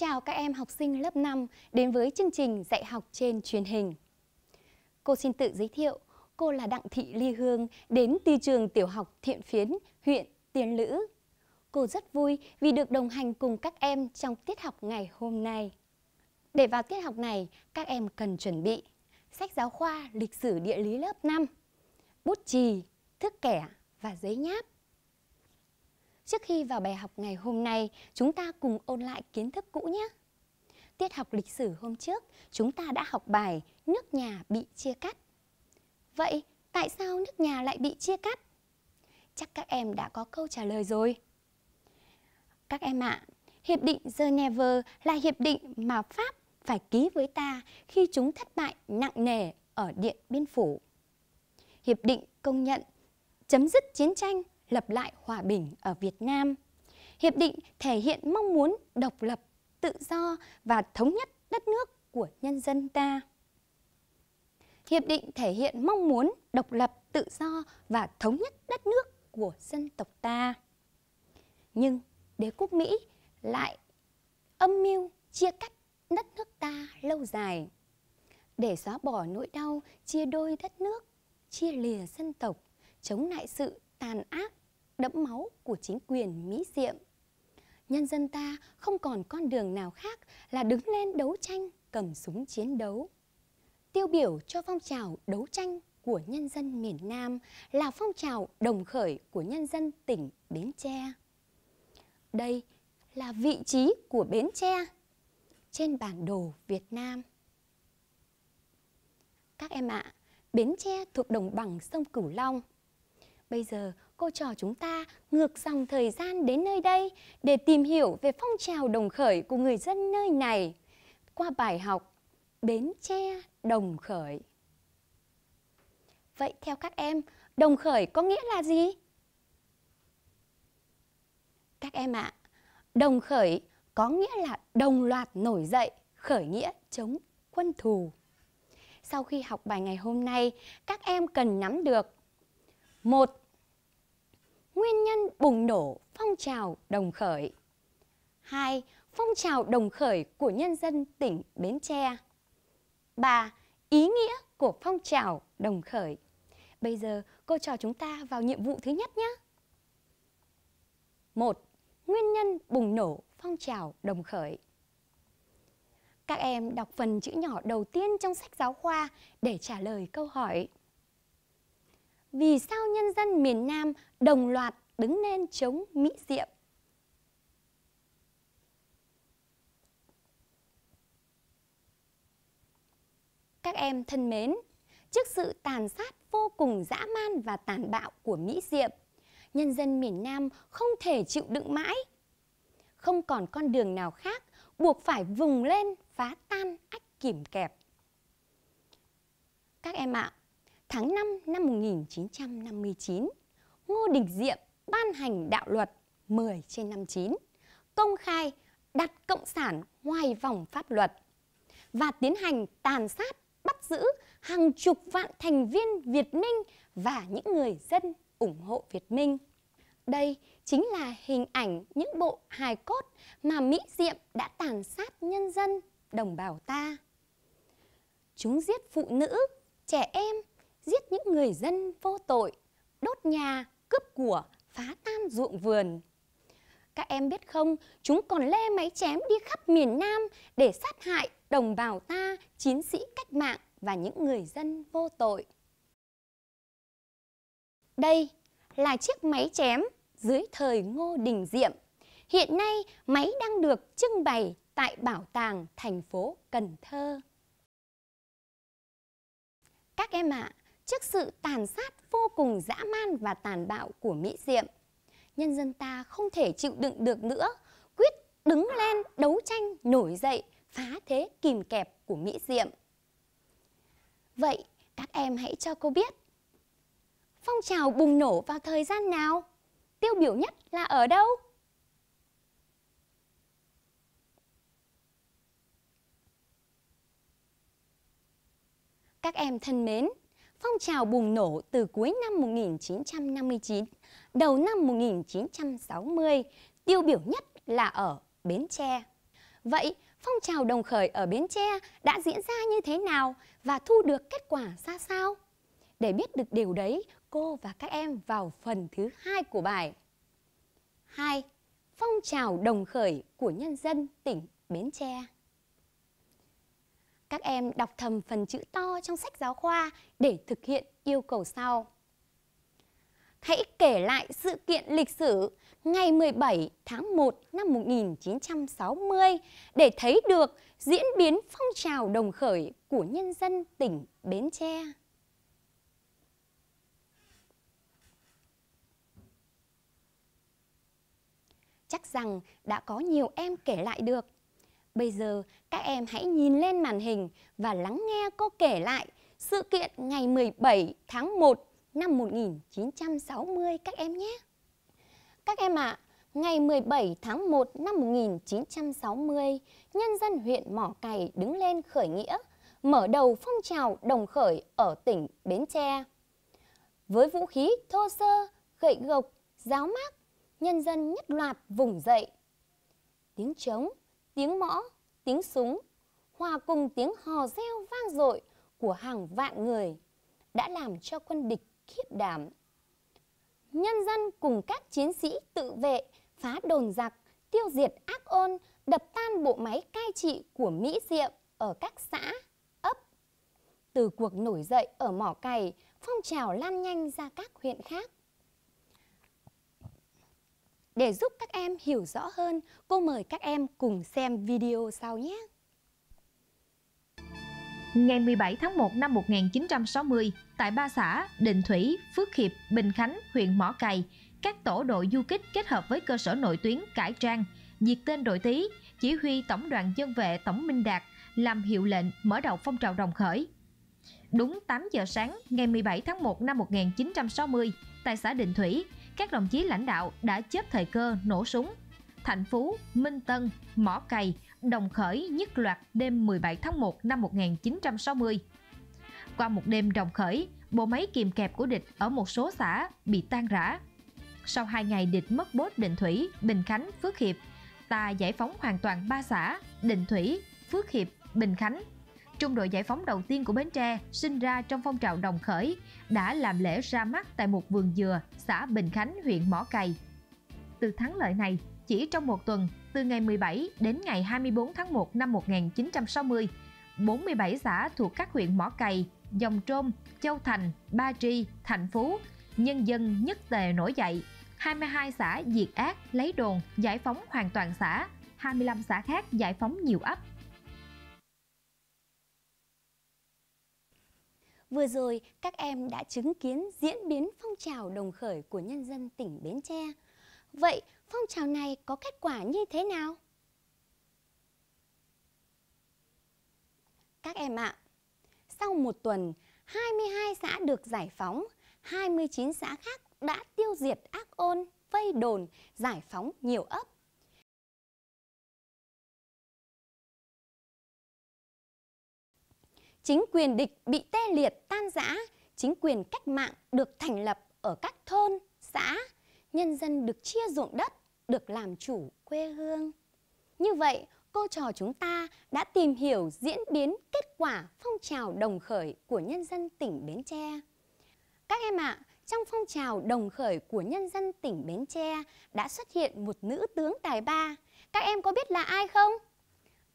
chào các em học sinh lớp 5 đến với chương trình dạy học trên truyền hình. Cô xin tự giới thiệu, cô là Đặng Thị Ly Hương đến từ trường tiểu học Thiện Phiến, huyện Tiên Lữ. Cô rất vui vì được đồng hành cùng các em trong tiết học ngày hôm nay. Để vào tiết học này, các em cần chuẩn bị sách giáo khoa lịch sử địa lý lớp 5, bút chì, thước kẻ và giấy nháp. Trước khi vào bài học ngày hôm nay, chúng ta cùng ôn lại kiến thức cũ nhé. Tiết học lịch sử hôm trước, chúng ta đã học bài nước nhà bị chia cắt. Vậy, tại sao nước nhà lại bị chia cắt? Chắc các em đã có câu trả lời rồi. Các em ạ, à, Hiệp định Geneva là hiệp định mà Pháp phải ký với ta khi chúng thất bại nặng nề ở Điện Biên Phủ. Hiệp định công nhận chấm dứt chiến tranh lập lại hòa bình ở Việt Nam. Hiệp định thể hiện mong muốn độc lập, tự do và thống nhất đất nước của nhân dân ta. Hiệp định thể hiện mong muốn độc lập, tự do và thống nhất đất nước của dân tộc ta. Nhưng đế quốc Mỹ lại âm mưu chia cắt đất nước ta lâu dài. Để xóa bỏ nỗi đau chia đôi đất nước, chia lìa dân tộc, chống lại sự tàn ác, đẫm máu của chính quyền Mỹ Diệm. Nhân dân ta không còn con đường nào khác là đứng lên đấu tranh, cầm súng chiến đấu. Tiêu biểu cho phong trào đấu tranh của nhân dân miền Nam là phong trào đồng khởi của nhân dân tỉnh Bến Tre. Đây là vị trí của Bến Tre trên bản đồ Việt Nam. Các em ạ, à, Bến Tre thuộc đồng bằng sông Cửu Long – Bây giờ cô trò chúng ta ngược dòng thời gian đến nơi đây để tìm hiểu về phong trào đồng khởi của người dân nơi này qua bài học Bến Tre Đồng Khởi. Vậy theo các em, đồng khởi có nghĩa là gì? Các em ạ, à, đồng khởi có nghĩa là đồng loạt nổi dậy, khởi nghĩa chống quân thù. Sau khi học bài ngày hôm nay, các em cần nắm được 1. Nguyên nhân bùng nổ phong trào đồng khởi 2. Phong trào đồng khởi của nhân dân tỉnh Bến Tre 3. Ý nghĩa của phong trào đồng khởi Bây giờ cô trò chúng ta vào nhiệm vụ thứ nhất nhé 1. Nguyên nhân bùng nổ phong trào đồng khởi các em đọc phần chữ nhỏ đầu tiên trong sách giáo khoa để trả lời câu hỏi vì sao nhân dân miền Nam đồng loạt đứng lên chống Mỹ Diệm? Các em thân mến, trước sự tàn sát vô cùng dã man và tàn bạo của Mỹ Diệm, nhân dân miền Nam không thể chịu đựng mãi. Không còn con đường nào khác buộc phải vùng lên phá tan ách kìm kẹp. Các em ạ, à, tháng 5 năm 1959, Ngô Đình Diệm ban hành đạo luật 10 trên 59, công khai đặt Cộng sản ngoài vòng pháp luật và tiến hành tàn sát, bắt giữ hàng chục vạn thành viên Việt Minh và những người dân ủng hộ Việt Minh. Đây chính là hình ảnh những bộ hài cốt mà Mỹ Diệm đã tàn sát nhân dân, đồng bào ta. Chúng giết phụ nữ, trẻ em giết những người dân vô tội, đốt nhà, cướp của, phá tan ruộng vườn. Các em biết không, chúng còn lê máy chém đi khắp miền Nam để sát hại đồng bào ta, chiến sĩ cách mạng và những người dân vô tội. Đây là chiếc máy chém dưới thời Ngô Đình Diệm. Hiện nay, máy đang được trưng bày tại Bảo tàng thành phố Cần Thơ. Các em ạ, à, trước sự tàn sát vô cùng dã man và tàn bạo của Mỹ Diệm. Nhân dân ta không thể chịu đựng được nữa, quyết đứng lên đấu tranh nổi dậy, phá thế kìm kẹp của Mỹ Diệm. Vậy các em hãy cho cô biết, phong trào bùng nổ vào thời gian nào? Tiêu biểu nhất là ở đâu? Các em thân mến, Phong trào bùng nổ từ cuối năm 1959, đầu năm 1960, tiêu biểu nhất là ở Bến Tre. Vậy, phong trào đồng khởi ở Bến Tre đã diễn ra như thế nào và thu được kết quả ra sao? Để biết được điều đấy, cô và các em vào phần thứ hai của bài. 2. Phong trào đồng khởi của nhân dân tỉnh Bến Tre các em đọc thầm phần chữ to trong sách giáo khoa để thực hiện yêu cầu sau. Hãy kể lại sự kiện lịch sử ngày 17 tháng 1 năm 1960 để thấy được diễn biến phong trào đồng khởi của nhân dân tỉnh Bến Tre. Chắc rằng đã có nhiều em kể lại được Bây giờ các em hãy nhìn lên màn hình và lắng nghe cô kể lại sự kiện ngày 17 tháng 1 năm 1960 các em nhé. Các em ạ, à, ngày 17 tháng 1 năm 1960, nhân dân huyện Mỏ Cày đứng lên khởi nghĩa, mở đầu phong trào đồng khởi ở tỉnh Bến Tre. Với vũ khí thô sơ, gậy gộc, giáo mác, nhân dân nhất loạt vùng dậy. Tiếng trống, tiếng mõ, tiếng súng, hòa cùng tiếng hò reo vang dội của hàng vạn người đã làm cho quân địch khiếp đảm. Nhân dân cùng các chiến sĩ tự vệ phá đồn giặc, tiêu diệt ác ôn, đập tan bộ máy cai trị của Mỹ Diệm ở các xã, ấp. Từ cuộc nổi dậy ở mỏ cày, phong trào lan nhanh ra các huyện khác. Để giúp các em hiểu rõ hơn, cô mời các em cùng xem video sau nhé. Ngày 17 tháng 1 năm 1960, tại ba xã Định Thủy, Phước Hiệp, Bình Khánh, huyện Mỏ Cày, các tổ đội du kích kết hợp với cơ sở nội tuyến cải trang, diệt tên đội tí, chỉ huy tổng đoàn dân vệ Tổng Minh Đạt làm hiệu lệnh mở đầu phong trào đồng khởi. Đúng 8 giờ sáng ngày 17 tháng 1 năm 1960, tại xã Định Thủy, các đồng chí lãnh đạo đã chớp thời cơ nổ súng. Thạnh Phú, Minh Tân, Mỏ Cày đồng khởi nhất loạt đêm 17 tháng 1 năm 1960. Qua một đêm đồng khởi, bộ máy kìm kẹp của địch ở một số xã bị tan rã. Sau hai ngày địch mất bốt Định Thủy, Bình Khánh, Phước Hiệp, ta giải phóng hoàn toàn ba xã Định Thủy, Phước Hiệp, Bình Khánh Trung đội giải phóng đầu tiên của Bến Tre sinh ra trong phong trào đồng khởi, đã làm lễ ra mắt tại một vườn dừa, xã Bình Khánh, huyện Mỏ Cày. Từ thắng lợi này, chỉ trong một tuần, từ ngày 17 đến ngày 24 tháng 1 năm 1960, 47 xã thuộc các huyện Mỏ Cày, Dòng Trôm, Châu Thành, Ba Tri, Thành Phú, nhân dân nhất tề nổi dậy. 22 xã diệt ác, lấy đồn, giải phóng hoàn toàn xã, 25 xã khác giải phóng nhiều ấp, Vừa rồi, các em đã chứng kiến diễn biến phong trào đồng khởi của nhân dân tỉnh Bến Tre. Vậy, phong trào này có kết quả như thế nào? Các em ạ, à, sau một tuần, 22 xã được giải phóng, 29 xã khác đã tiêu diệt ác ôn, vây đồn, giải phóng nhiều ấp. chính quyền địch bị tê liệt tan rã, chính quyền cách mạng được thành lập ở các thôn, xã, nhân dân được chia ruộng đất, được làm chủ quê hương. Như vậy, cô trò chúng ta đã tìm hiểu diễn biến kết quả phong trào đồng khởi của nhân dân tỉnh Bến Tre. Các em ạ, à, trong phong trào đồng khởi của nhân dân tỉnh Bến Tre đã xuất hiện một nữ tướng tài ba. Các em có biết là ai không?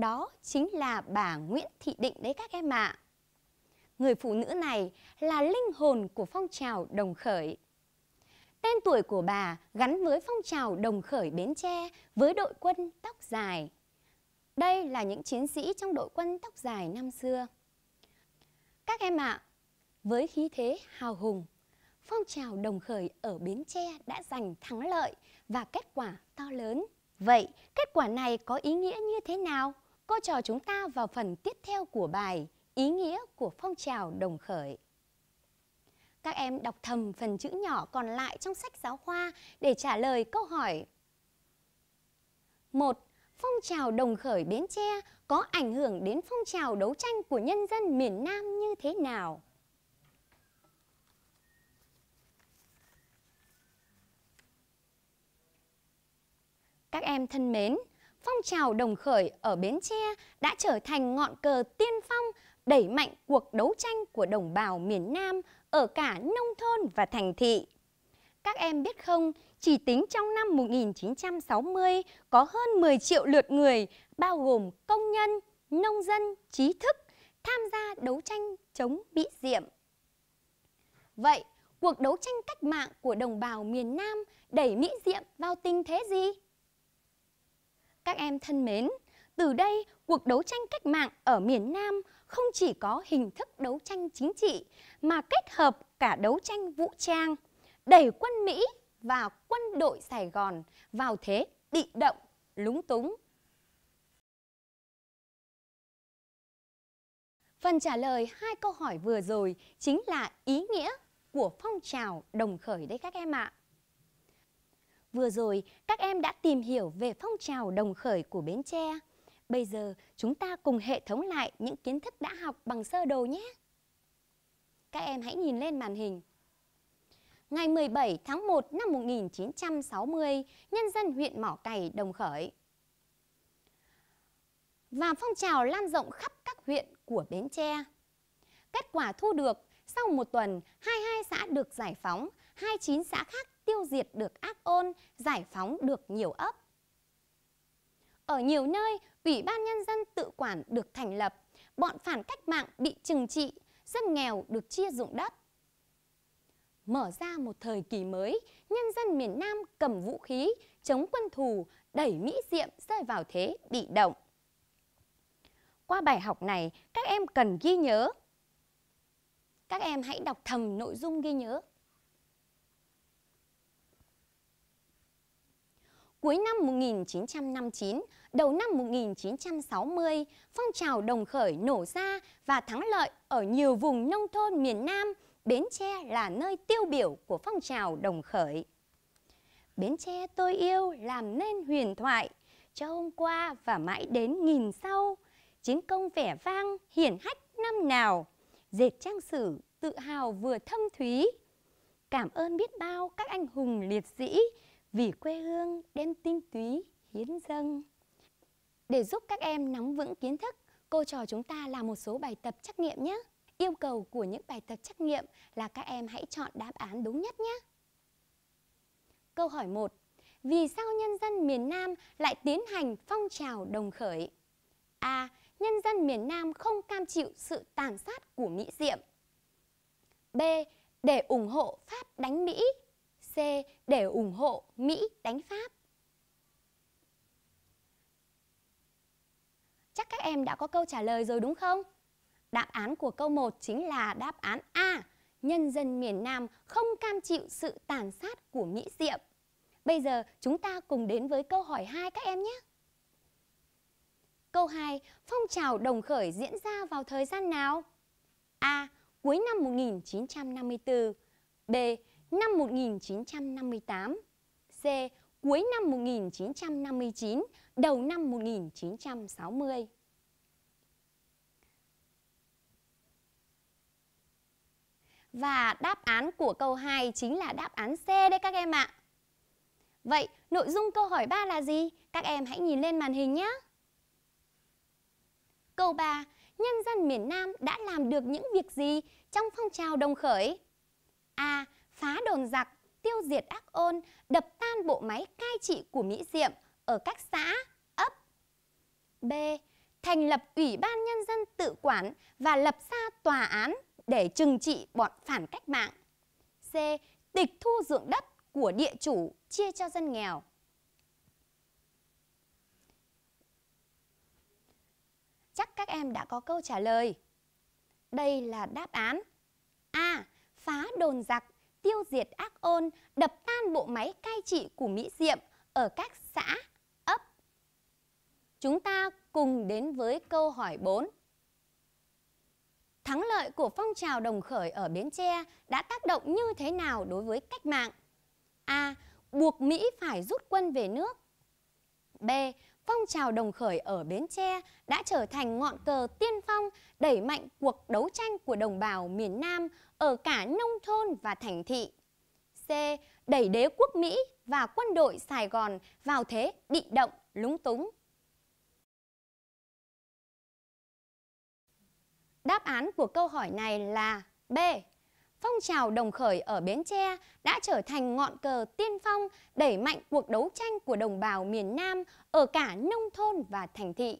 Đó chính là bà Nguyễn Thị Định đấy các em ạ. À. Người phụ nữ này là linh hồn của phong trào đồng khởi. Tên tuổi của bà gắn với phong trào đồng khởi Bến Tre với đội quân tóc dài. Đây là những chiến sĩ trong đội quân tóc dài năm xưa. Các em ạ, à, với khí thế hào hùng, phong trào đồng khởi ở Bến Tre đã giành thắng lợi và kết quả to lớn. Vậy, kết quả này có ý nghĩa như thế nào? Cô trò chúng ta vào phần tiếp theo của bài Ý nghĩa của phong trào đồng khởi. Các em đọc thầm phần chữ nhỏ còn lại trong sách giáo khoa để trả lời câu hỏi. 1. Phong trào đồng khởi Bến Tre có ảnh hưởng đến phong trào đấu tranh của nhân dân miền Nam như thế nào? Các em thân mến, phong trào đồng khởi ở Bến Tre đã trở thành ngọn cờ tiên phong đẩy mạnh cuộc đấu tranh của đồng bào miền Nam ở cả nông thôn và thành thị. Các em biết không, chỉ tính trong năm 1960 có hơn 10 triệu lượt người bao gồm công nhân, nông dân, trí thức tham gia đấu tranh chống bị diệm. Vậy, cuộc đấu tranh cách mạng của đồng bào miền Nam đẩy Mỹ Diệm vào tình thế gì? Các em thân mến, từ đây cuộc đấu tranh cách mạng ở miền Nam không chỉ có hình thức đấu tranh chính trị mà kết hợp cả đấu tranh vũ trang, đẩy quân Mỹ và quân đội Sài Gòn vào thế bị động, lúng túng. Phần trả lời hai câu hỏi vừa rồi chính là ý nghĩa của phong trào đồng khởi đấy các em ạ. Vừa rồi, các em đã tìm hiểu về phong trào đồng khởi của Bến Tre. Bây giờ, chúng ta cùng hệ thống lại những kiến thức đã học bằng sơ đồ nhé. Các em hãy nhìn lên màn hình. Ngày 17 tháng 1 năm 1960, nhân dân huyện Mỏ Cày đồng khởi. Và phong trào lan rộng khắp các huyện của Bến Tre. Kết quả thu được, sau một tuần, 22 xã được giải phóng, 29 xã khác tiêu diệt được ác ôn, giải phóng được nhiều ấp. Ở nhiều nơi, Ủy ban Nhân dân tự quản được thành lập, bọn phản cách mạng bị trừng trị, dân nghèo được chia dụng đất. Mở ra một thời kỳ mới, nhân dân miền Nam cầm vũ khí, chống quân thù, đẩy Mỹ Diệm rơi vào thế bị động. Qua bài học này, các em cần ghi nhớ. Các em hãy đọc thầm nội dung ghi nhớ Cuối năm 1959, đầu năm 1960, phong trào đồng khởi nổ ra và thắng lợi ở nhiều vùng nông thôn miền Nam, Bến Tre là nơi tiêu biểu của phong trào đồng khởi. Bến Tre tôi yêu làm nên huyền thoại, cho hôm qua và mãi đến nghìn sau, chiến công vẻ vang hiển hách năm nào, dệt trang sử tự hào vừa thâm thúy. Cảm ơn biết bao các anh hùng liệt sĩ vì quê hương đem tinh túy hiến dâng. Để giúp các em nắm vững kiến thức, cô trò chúng ta làm một số bài tập trắc nghiệm nhé. Yêu cầu của những bài tập trắc nghiệm là các em hãy chọn đáp án đúng nhất nhé. Câu hỏi 1. Vì sao nhân dân miền Nam lại tiến hành phong trào đồng khởi? A. Nhân dân miền Nam không cam chịu sự tàn sát của Mỹ Diệm. B. Để ủng hộ Pháp đánh Mỹ. C để ủng hộ Mỹ đánh Pháp. Chắc các em đã có câu trả lời rồi đúng không? Đáp án của câu 1 chính là đáp án A. Nhân dân miền Nam không cam chịu sự tàn sát của Mỹ Diệm. Bây giờ chúng ta cùng đến với câu hỏi 2 các em nhé. Câu 2. Phong trào đồng khởi diễn ra vào thời gian nào? A. Cuối năm 1954 B năm 1958, C. Cuối năm 1959, đầu năm 1960. Và đáp án của câu 2 chính là đáp án C đấy các em ạ. Vậy nội dung câu hỏi 3 là gì? Các em hãy nhìn lên màn hình nhé. Câu 3. Nhân dân miền Nam đã làm được những việc gì trong phong trào đồng khởi? A phá đồn giặc, tiêu diệt ác ôn, đập tan bộ máy cai trị của Mỹ Diệm ở các xã, ấp. B. Thành lập Ủy ban Nhân dân tự quản và lập ra tòa án để trừng trị bọn phản cách mạng. C. Tịch thu ruộng đất của địa chủ chia cho dân nghèo. Chắc các em đã có câu trả lời. Đây là đáp án. A. Phá đồn giặc tiêu diệt ác ôn, đập tan bộ máy cai trị của Mỹ Diệm ở các xã, ấp. Chúng ta cùng đến với câu hỏi 4. Thắng lợi của phong trào đồng khởi ở Bến Tre đã tác động như thế nào đối với cách mạng? A. Buộc Mỹ phải rút quân về nước. B phong trào đồng khởi ở Bến Tre đã trở thành ngọn cờ tiên phong đẩy mạnh cuộc đấu tranh của đồng bào miền Nam ở cả nông thôn và thành thị. C. Đẩy đế quốc Mỹ và quân đội Sài Gòn vào thế bị động, lúng túng. Đáp án của câu hỏi này là B phong trào đồng khởi ở Bến Tre đã trở thành ngọn cờ tiên phong đẩy mạnh cuộc đấu tranh của đồng bào miền Nam ở cả nông thôn và thành thị.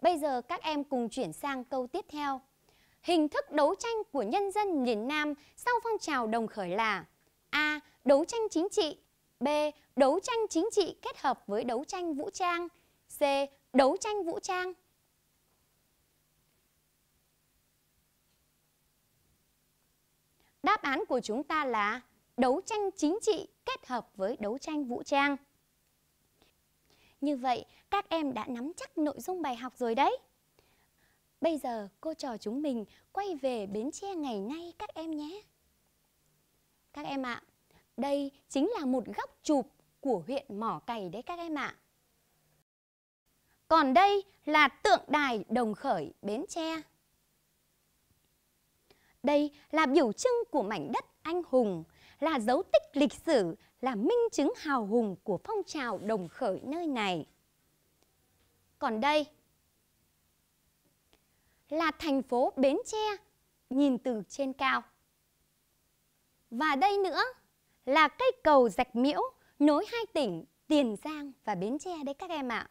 Bây giờ các em cùng chuyển sang câu tiếp theo. Hình thức đấu tranh của nhân dân miền Nam sau phong trào đồng khởi là A. Đấu tranh chính trị B. Đấu tranh chính trị kết hợp với đấu tranh vũ trang C. Đấu tranh vũ trang Đáp án của chúng ta là đấu tranh chính trị kết hợp với đấu tranh vũ trang. Như vậy, các em đã nắm chắc nội dung bài học rồi đấy. Bây giờ, cô trò chúng mình quay về Bến Tre ngày nay các em nhé. Các em ạ, à, đây chính là một góc chụp của huyện Mỏ Cày đấy các em ạ. À. Còn đây là tượng đài Đồng Khởi Bến Tre. Đây là biểu trưng của mảnh đất anh hùng, là dấu tích lịch sử, là minh chứng hào hùng của phong trào đồng khởi nơi này. Còn đây là thành phố Bến Tre, nhìn từ trên cao. Và đây nữa là cây cầu rạch miễu nối hai tỉnh Tiền Giang và Bến Tre đấy các em ạ.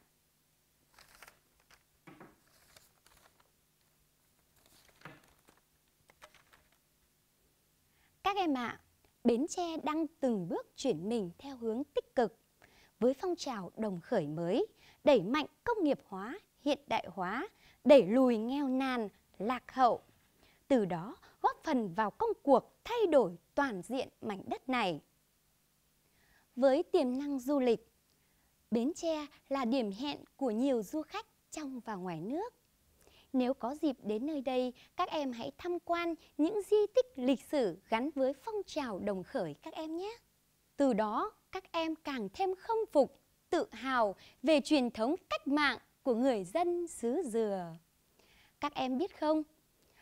Các em ạ, à, Bến Tre đang từng bước chuyển mình theo hướng tích cực với phong trào đồng khởi mới, đẩy mạnh công nghiệp hóa, hiện đại hóa, đẩy lùi nghèo nàn, lạc hậu. Từ đó góp phần vào công cuộc thay đổi toàn diện mảnh đất này. Với tiềm năng du lịch, Bến Tre là điểm hẹn của nhiều du khách trong và ngoài nước nếu có dịp đến nơi đây, các em hãy tham quan những di tích lịch sử gắn với phong trào đồng khởi các em nhé. Từ đó, các em càng thêm khâm phục, tự hào về truyền thống cách mạng của người dân xứ Dừa. Các em biết không,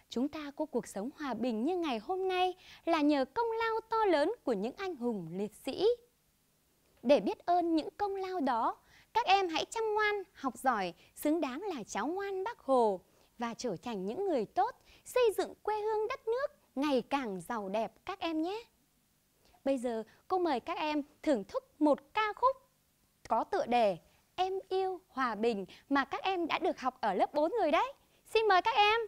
chúng ta có cuộc sống hòa bình như ngày hôm nay là nhờ công lao to lớn của những anh hùng liệt sĩ. Để biết ơn những công lao đó, các em hãy chăm ngoan, học giỏi, xứng đáng là cháu ngoan bác Hồ và trở thành những người tốt, xây dựng quê hương đất nước ngày càng giàu đẹp các em nhé. Bây giờ cô mời các em thưởng thức một ca khúc có tựa đề Em yêu hòa bình mà các em đã được học ở lớp 4 rồi đấy. Xin mời các em.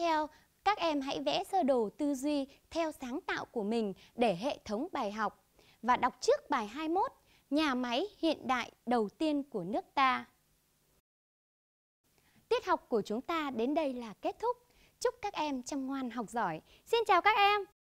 theo, các em hãy vẽ sơ đồ tư duy theo sáng tạo của mình để hệ thống bài học. Và đọc trước bài 21, nhà máy hiện đại đầu tiên của nước ta. Tiết học của chúng ta đến đây là kết thúc. Chúc các em chăm ngoan học giỏi. Xin chào các em!